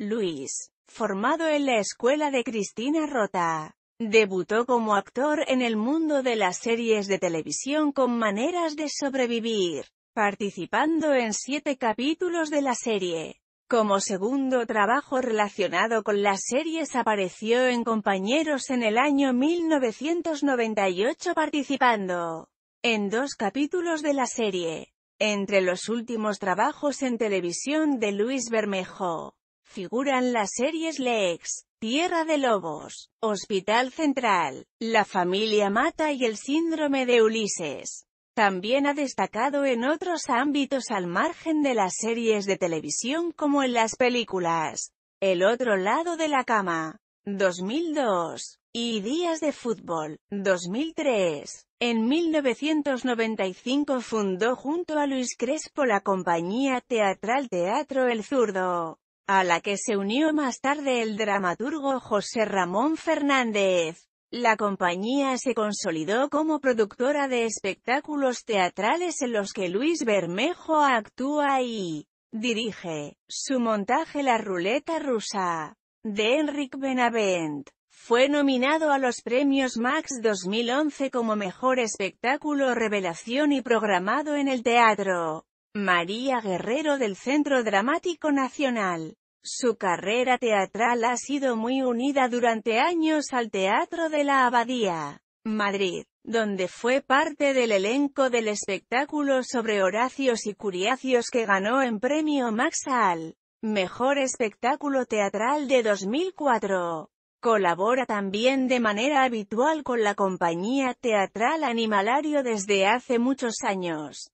Luis, formado en la escuela de Cristina Rota. Debutó como actor en el mundo de las series de televisión con maneras de sobrevivir, participando en siete capítulos de la serie. Como segundo trabajo relacionado con las series apareció en Compañeros en el año 1998 participando en dos capítulos de la serie. Entre los últimos trabajos en televisión de Luis Bermejo. Figuran las series Lex, Tierra de Lobos, Hospital Central, La familia Mata y el Síndrome de Ulises. También ha destacado en otros ámbitos al margen de las series de televisión como en las películas El otro lado de la cama, 2002, y Días de Fútbol, 2003. En 1995 fundó junto a Luis Crespo la compañía teatral Teatro El Zurdo a la que se unió más tarde el dramaturgo José Ramón Fernández. La compañía se consolidó como productora de espectáculos teatrales en los que Luis Bermejo actúa y dirige. Su montaje La Ruleta Rusa, de Enric Benavent, fue nominado a los premios Max 2011 como Mejor Espectáculo Revelación y programado en el teatro. María Guerrero del Centro Dramático Nacional. Su carrera teatral ha sido muy unida durante años al Teatro de la Abadía, Madrid, donde fue parte del elenco del espectáculo sobre Horacios y Curiacios que ganó en premio Max al Mejor Espectáculo Teatral de 2004. Colabora también de manera habitual con la compañía teatral Animalario desde hace muchos años.